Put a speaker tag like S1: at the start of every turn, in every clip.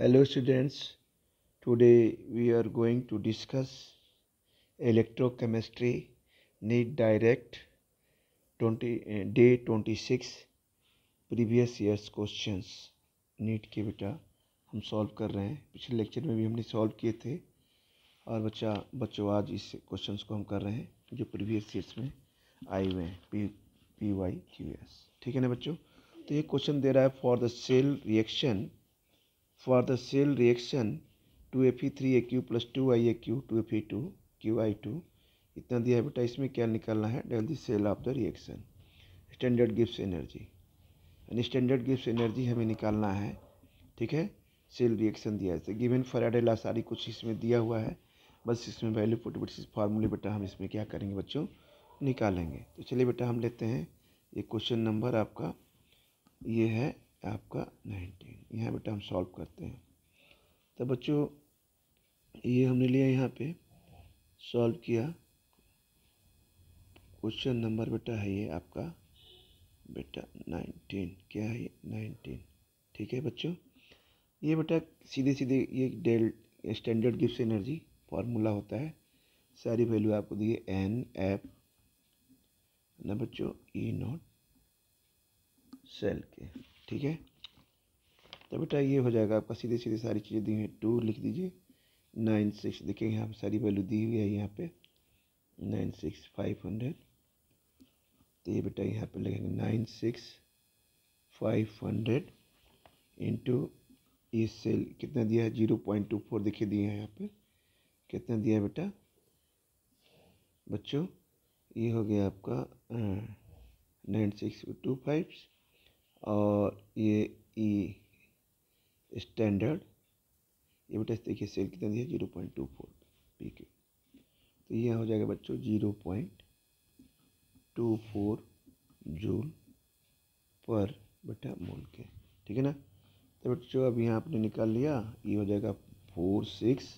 S1: hello students students we are going to discuss electrochemistry NEET direct twenty day twenty six previous years questions NEET के बेटा हम solve कर रहे हैं पिछले लेक्चर में भी हमने सॉल्व किए थे और बच्चा बच्चों आज इस क्वेश्चंस को हम कर रहे हैं जो प्रीवियस ईयर्स में आए हुए हैं P P Y Q S ठीक है ना बच्चों तो ये क्वेश्चन दे रहा है for the cell reaction for the cell reaction 2Fe3Aq plus Q I QI2 इतना दिया है बेटा इसमें क्या निकालना है del the cell of the reaction standard Gibbs energy यानी स्टैंडर्ड गिप्स एनर्जी हमें निकालना है ठीक है सेल रिएक्शन दिया है गिवन फराडे ला सारी कुछ इसमें दिया हुआ है बस इसमें वैल्यू बट फार्मूले बेटा हम इसमें क्या करेंगे बच्चों निकालेंगे तो चलिए बेटा हम लेते हैं ये क्वेश्चन नंबर आपका ये है आपका नाइनटीन यहाँ बेटा हम सॉल्व करते हैं तो बच्चों ये हमने लिया यहाँ पे सॉल्व किया क्वेश्चन नंबर बेटा है ये आपका बेटा नाइनटीन क्या है ये नाइनटीन ठीक है बच्चों ये बेटा सीधे सीधे ये del standard Gibbs energy formula होता है सारी वैल्यू आपको दी है एन एफ ना बच्चों ई नॉट सेल के ठीक है तो बेटा ये हो जाएगा आपका सीधे सीधे सारी चीज़ें दी हुई टू लिख दीजिए नाइन सिक्स देखिए यहाँ पर सारी वैल्यू दी हुई है यहाँ पे नाइन सिक्स फाइव हंड्रेड तो ये बेटा यहाँ पे लिखेंगे nine six five hundred into ये सेल कितना दिया है जीरो पॉइंट टू फोर देखिए दिए हैं यहाँ पे कितना दिया है बेटा बच्चों ये हो गया आपका नाइन सिक्स टू फाइव्स और ये ई e स्टैंडर्ड ये बेटा इस तरीके सेल कितना दिया जीरो पॉइंट टू फोर पी के तो ये हो जाएगा बच्चों zero point two four joule per बेटा मोल के ठीक है ना तो बच्चों अब यहाँ आपने निकाल लिया ये हो जाएगा four six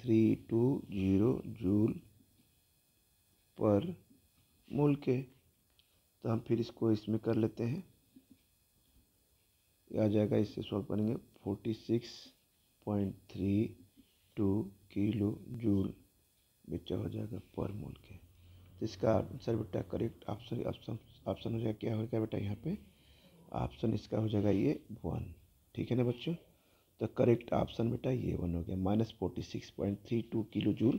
S1: three two zero joule per mole के तो हम फिर इसको इसमें कर लेते हैं आ जाएगा इससे सॉल्व करेंगे forty six point three two kilo joule बच्चा हो जाएगा पर मोल के तो इसका आंसर बेटा करेक्ट ऑप्शन ऑप्शन ऑप्शन हो जाएगा क्या होगा बेटा यहाँ पे ऑप्शन इसका हो जाएगा ये वन ठीक है ना बच्चों तो करेक्ट ऑप्शन बेटा ये वन हो गया minus forty six point three two kilo joule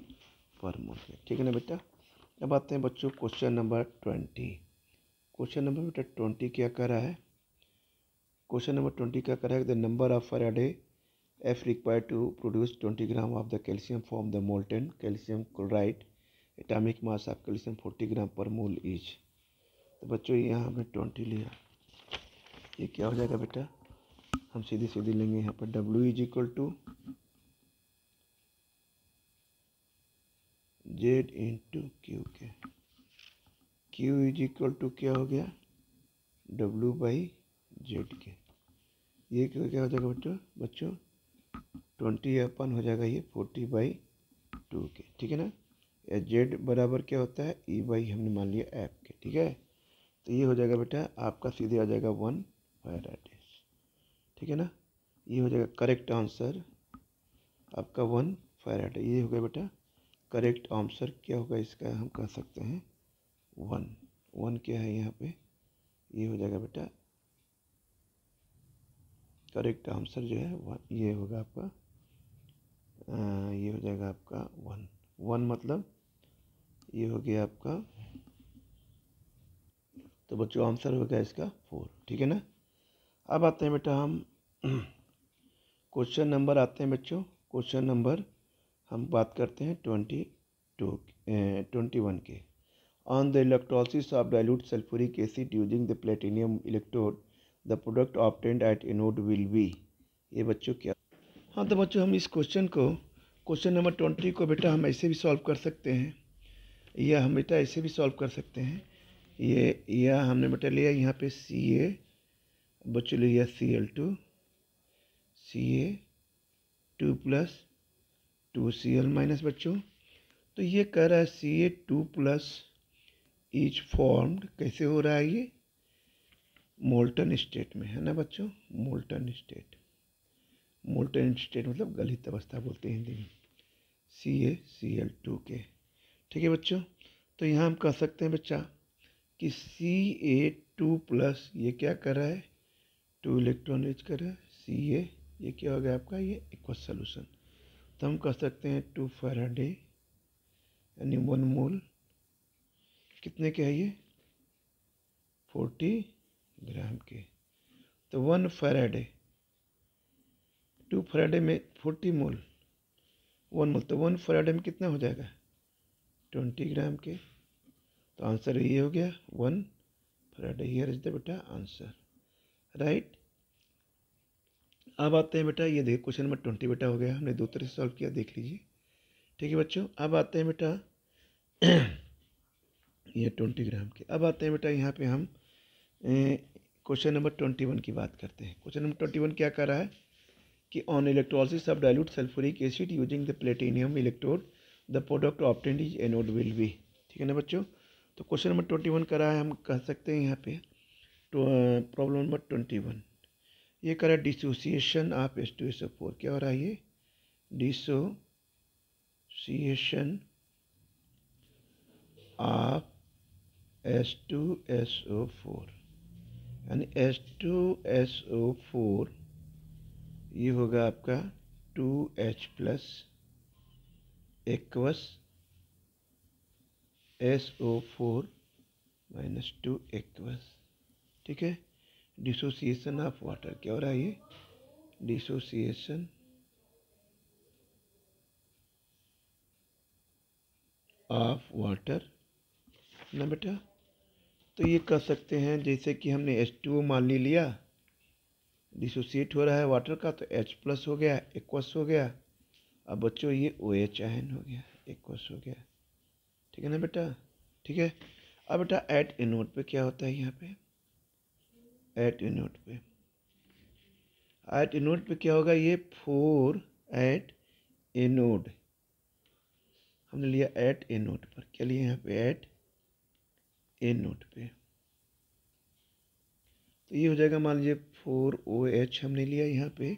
S1: per mole के ठीक है ना बेटा अब आते हैं बच्चों question number twenty question number बेटा ट्वेंटी क्या कर रहा है क्वेश्चन नंबर ट्वेंटी का correct the number of Faraday F require to produce twenty gram of the calcium form the molten calcium chloride atomic mass of calcium forty gram per mole each तो बच्चों यहाँ हमने twenty लिया ये क्या हो जाएगा बेटा हम सीधे सीधे लेंगे यहाँ पर W is equal to Z into Q के क्यू इज इक्वल टू क्या हो गया डब्ल्यू बाई जेड के ये तो क्या हो जाएगा बच्चों बच्चों ट्वेंटी अपन हो जाएगा ये फोर्टी बाई टू के ठीक है ना या जेड बराबर क्या होता है ई बाई हमने मान लिया एफ के ठीक है तो ये हो जाएगा बेटा आपका सीधे आ जाएगा वन फायर फैराडेस ठीक है ना ये हो जाएगा करेक्ट आंसर आपका वन फायर फैराडे ये हो गया बेटा करेक्ट आंसर क्या होगा इसका हम कह सकते हैं वन वन क्या है यहाँ पे ये हो जाएगा बेटा करेक्ट आंसर जो है वन ये होगा आपका आ, ये हो जाएगा आपका वन वन मतलब ये हो गया आपका तो बच्चों आंसर हो गया इसका फोर ठीक है ना अब आते हैं बेटा हम क्वेश्चन नंबर आते हैं बच्चों क्वेश्चन नंबर हम बात करते हैं ट्वेंटी टू ट्वेंटी वन के on the electrolysis of dilute sulphuric acid using the platinum electrode the product obtained at anode will be ये बच्चों क्या हाँ तो बच्चों हम इस क्वेश्चन को क्वेश्चन नंबर ट्वेंटी को बेटा हम ऐसे भी सॉल्व कर सकते हैं या हम बेटा ऐसे भी सॉल्व कर सकते हैं ये या हमने बेटा लिया यहाँ पे सी ए बच्चों लिया C L two C A two plus two C L minus बच्चों तो ये कह रहा है C A two plus is formed कैसे हो रहा है ये मोल्टन स्टेट में है ना बच्चों मोल्टन स्टेट मोल्टन स्टेट मतलब गलित अवस्था बोलते हैं हिंदी में सी ए सी एल टू के ठीक है बच्चों तो यहाँ हम कह सकते हैं बच्चा कि सी ए टू प्लस ये क्या कर रहा है टू इलेक्ट्रॉन रिच कर रहा है सी ए ये क्या हो गया आपका ये इक्व सोलूशन तो हम कह सकते हैं टू फैराडे यानी वन मोल कितने के है ये फोर्टी ग्राम के तो वन फ्राइडे टू फराडे में फोर्टी मोल वन मोल तो वन फराडे में कितना हो जाएगा ट्वेंटी ग्राम के तो आंसर ये हो गया one Faraday here is the बेटा आंसर राइट अब आते हैं बेटा ये देखिए क्वेश्चन नंबर ट्वेंटी बेटा हो गया हमने दो तरह से सॉल्व किया देख लीजिए ठीक है बच्चों अब आते हैं बेटा ये ट्वेंटी ग्राम के अब आते हैं बेटा यहाँ पे हम क्वेश्चन नंबर ट्वेंटी वन की बात करते हैं क्वेश्चन नंबर ट्वेंटी वन क्या कर रहा है कि on electrolysis of dilute sulphuric acid using the platinum electrode the product obtained is anode will be ठीक है ना बच्चों तो क्वेश्चन नंबर ट्वेंटी वन करा है हम कह सकते हैं यहाँ पे तो प्रॉब्लम नंबर ट्वेंटी वन ये करा dissociation of S two S O four क्या हो रहा है ये dissociation of S two S O four यानी S two S O four ये होगा आपका two H plus aqueous S O four minus two aqueous ठीक है डिसोसिएशन ऑफ वाटर क्या हो रहा है ये डिसोसिएशन ऑफ वाटर ना बेटा तो ये कर सकते हैं जैसे कि हमने एच टू मान ली लिया डिसोसिएट हो रहा है वाटर का तो एच प्लस हो गया एक्वस हो गया अब बच्चों ये ओ एच आयन हो गया एक्वस हो गया ठीक है ना बेटा ठीक है अब बेटा एट नोट पे क्या होता है यहाँ पे एट नोट पे एट इनोट पे क्या होगा ये फोर एट एनोड हमने लिया एट एनोड पर क्या लिया यहाँ पे एट ए नोट पे तो ये हो जाएगा मान लीजिए फोर ओ एच हमने लिया यहाँ पे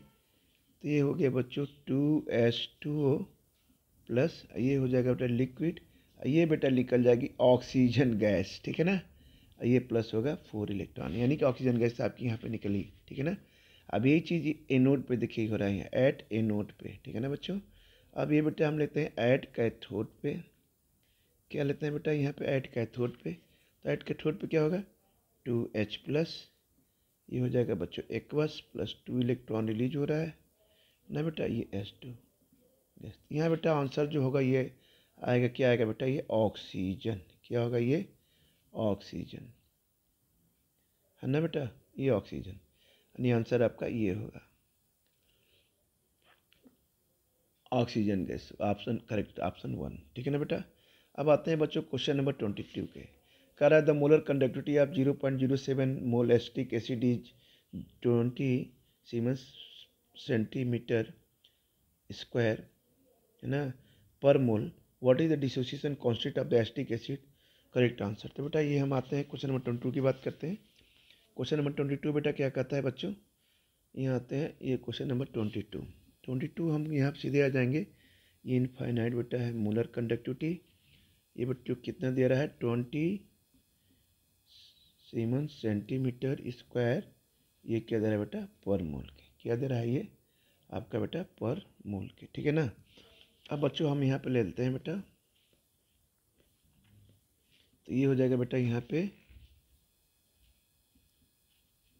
S1: तो ये हो गया बच्चों two H two O plus ये हो जाएगा बेटा लिक्विड ये बेटा निकल जाएगी ऑक्सीजन गैस ठीक है ना ये प्लस होगा फोर इलेक्ट्रॉन यानी कि ऑक्सीजन गैस तो आपकी यहाँ पे निकली ठीक है ना अब ये चीज़ ए नोट पे देखिए हो रहा है ऐट ए नोट पे ठीक है ना बच्चों अब ये बेटा हम लेते हैं ऐट कैथोड पे क्या लेते हैं बेटा यहाँ पे ऐट कैथोड पे राइट के थ्रोट पे क्या होगा टू एच प्लस ये हो जाएगा बच्चों aqueous plus two electron release हो रहा है ना बेटा ये एस टू यहाँ बेटा आंसर जो होगा ये आएगा क्या आएगा बेटा ये ऑक्सीजन क्या होगा ये ऑक्सीजन है ना बेटा ये ऑक्सीजन यानी आंसर आपका ये होगा oxygen gas option correct option one ठीक है ना बेटा अब आते हैं बच्चों क्वेश्चन नंबर ट्वेंटी टू के रहा है the molar conductivity of zero point zero seven mole acetic acid is twenty siemens centimetre square है ना per mole what is the dissociation constant of the acetic acid correct answer तो बेटा ये हम आते हैं क्वेश्चन नंबर ट्वेंटी टू की बात करते हैं क्वेश्चन नंबर ट्वेंटी टू बेटा क्या कहता है बच्चों यहाँ आते हैं ये question number twenty two twenty two हम यहाँ सीधे आ जाएंगे ये इनफाइनाइट बेटा है मोलर कंडक्टिविटी ये बच्चों कितना दे रहा है ट्वेंटी सीमन सेंटीमीटर स्क्वायर ये क्या दे रहा है बेटा पर मोल के क्या दे रहा है ये आपका बेटा पर मोल के ठीक है ना अब बच्चों हम यहाँ पे ले लेते हैं बेटा तो ये हो जाएगा बेटा यहाँ पे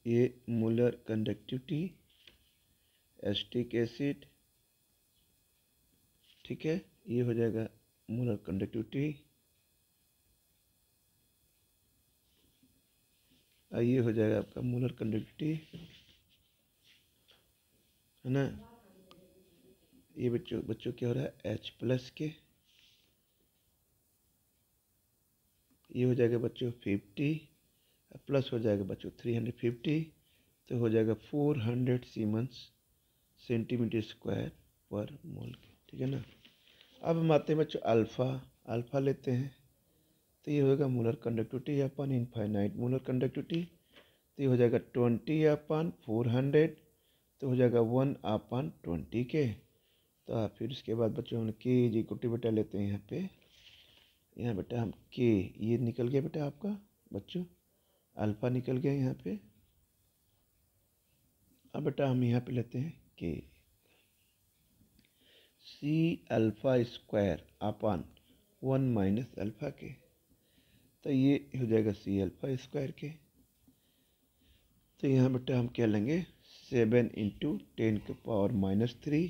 S1: ये मोलर कंडक्टिविटी एस्टिक एसिड ठीक है ये हो जाएगा मोलर कंडक्टिविटी ये हो जाएगा आपका मोलर कंडक्टिविटी है ना ये बच्चों बच्चों क्या हो रहा है एच प्लस के ये हो जाएगा बच्चों फिफ्टी प्लस हो जाएगा बच्चों थ्री हंड्रेड फिफ्टी तो हो जाएगा four hundred siemens centimetre square per mole के ठीक है ना अब हम आते हैं बच्चों अल्फ़ा अल्फ़ा लेते हैं तो ये होगा molar conductivity upon infinite molar conductivity तो ये हो जाएगा ट्वेंटी अपन फोर हंड्रेड तो हो जाएगा वन अपन ट्वेंटी के तो फिर उसके बाद बच्चों हम के जी कुटी बेटा लेते हैं यहाँ पे यहाँ बेटा हम के ये निकल गया बेटा आपका बच्चों अल्फ़ा निकल गया यहाँ पे अब बेटा हम यहाँ पे लेते हैं K C alpha square upon one minus alpha के तो ये हो जाएगा सी अल्फा स्क्वायर के तो यहाँ बेटा हम क्या लेंगे सेवन इंटू टेन के power minus three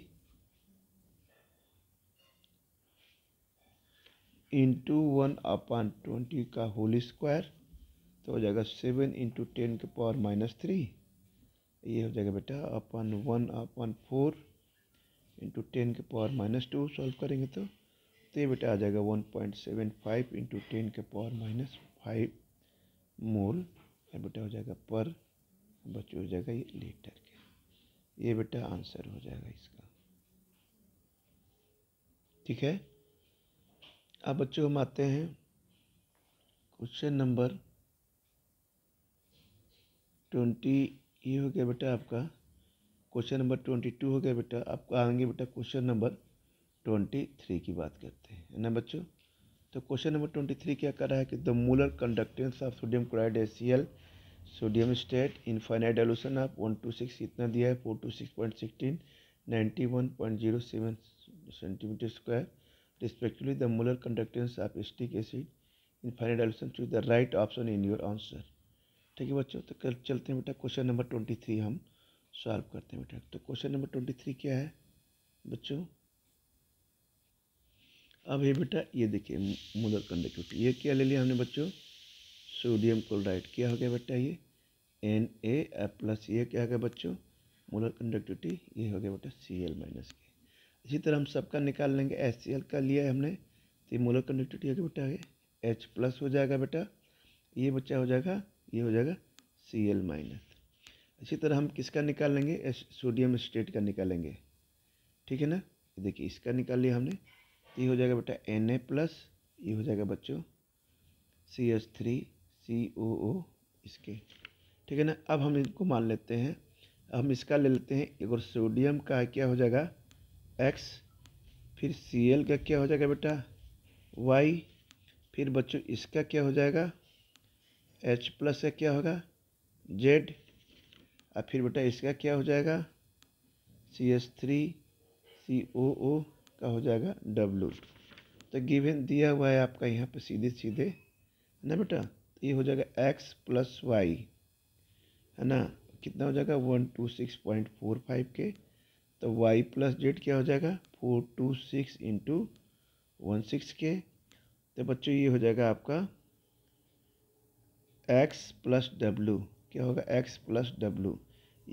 S1: into one upon twenty का होल स्क्वायर तो हो जाएगा सेवन इंटू टेन के पावर माइनस थ्री ये हो जाएगा बेटा upon one upon four into ten के पावर माइनस टू सॉल्व करेंगे तो तो ये बेटा आ जाएगा one point seven five into ten के पावर माइनस फाइव मोल बेटा हो जाएगा पर बच्चे हो जाएगा ये लीटर के ये बेटा आंसर हो जाएगा इसका ठीक है अब बच्चों हम आते हैं क्वेश्चन नंबर ट्वेंटी ये हो गया बेटा आपका क्वेश्चन नंबर ट्वेंटी टू हो गया बेटा आपका आएंगे बेटा क्वेश्चन नंबर ट्वेंटी थ्री की बात करते हैं ना बच्चों तो क्वेश्चन नंबर ट्वेंटी थ्री क्या कर रहा है कि the molar conductance of sodium chloride S sodium state infinite dilution of one two six इतना दिया है four two six point sixteen ninety one point zero seven centimetre square respectively the molar conductance of acetic acid infinite choose the right option in your answer ठीक है बच्चों तो कल चलते हैं बेटा क्वेश्चन नंबर ट्वेंटी थ्री हम solve करते हैं बेटा तो क्वेश्चन नंबर ट्वेंटी थ्री क्या है बच्चों अब ये बेटा ये देखिए मुदर कंडक्टिविटी ये क्या ले लिया हमने बच्चों सोडियम क्लोराइड क्या हो गया बेटा ये एन ए प्लस ये क्या हो गया बच्चों मुदर कंडक्टिविटी ये हो गया बेटा सी एल माइनस के इसी तरह हम सबका निकाल लेंगे एच सी एल का लिया है हमने तो ये मुदर कंडक्टिविटी हो गया बेटा ये एच प्लस हो जाएगा बेटा ये बच्चा हो जाएगा ये हो जाएगा सी एल माइनस इसी तरह हम किसका निकाल लेंगे सोडियम स्टेट का निकालेंगे ठीक है ना देखिए इसका निकाल लिया हमने ये e हो जाएगा बेटा एन ए प्लस ये हो जाएगा बच्चों सी एच थ्री सी ओ ओ इसके ठीक है ना अब हम इनको मान लेते हैं हम इसका ले लेते हैं एक और सोडियम का क्या हो जाएगा एक्स फिर सी एल का क्या हो जाएगा बेटा वाई फिर बच्चों इसका क्या हो जाएगा एच प्लस का क्या होगा जेड और फिर बेटा इसका क्या हो जाएगा सी एस थ्री सी ओ ओ का हो जाएगा डब्लू तो गिवन दिया हुआ है आपका यहाँ पे सीधे सीधे है ना बेटा तो ये हो जाएगा एक्स प्लस वाई है ना कितना हो जाएगा one two six point four five के तो वाई प्लस जेड क्या हो जाएगा four two six into one six के तो बच्चों ये हो जाएगा आपका एक्स प्लस डब्लू क्या होगा एक्स प्लस डब्लू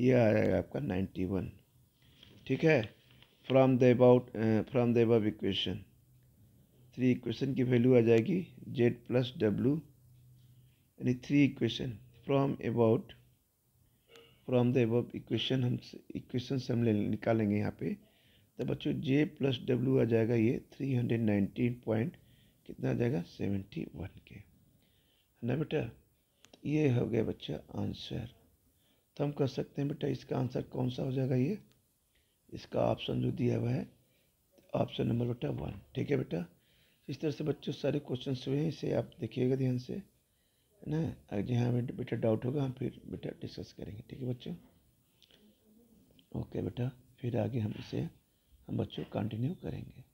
S1: ये आ जाएगा आपका नाइन्टी वन ठीक है from the about from the above equation three equation की वैल्यू आ जाएगी जेड प्लस डब्ल्यू यानी three equation from about from the above equation हम इक्वेशन से हम ले निकालेंगे यहाँ पे तो बच्चों जे प्लस डब्ल्यू आ जाएगा ये थ्री हंड्रेड नाइनटीन पॉइंट कितना आ जाएगा सेवेंटी वन के है ना बेटा तो ये हो गया बच्चा आंसर तो हम कह सकते हैं बेटा इसका आंसर कौन सा हो जाएगा ये इसका ऑप्शन जो दिया हुआ है ऑप्शन नंबर बेटा वन ठीक है बेटा इस तरह से बच्चों सारे क्वेश्चन हुए हैं इसे आप देखिएगा ध्यान से है ना अगर हाँ बेटा डाउट होगा हम फिर बेटा डिस्कस करेंगे ठीक है बच्चों ओके बेटा फिर आगे हम इसे हम बच्चों कंटिन्यू करेंगे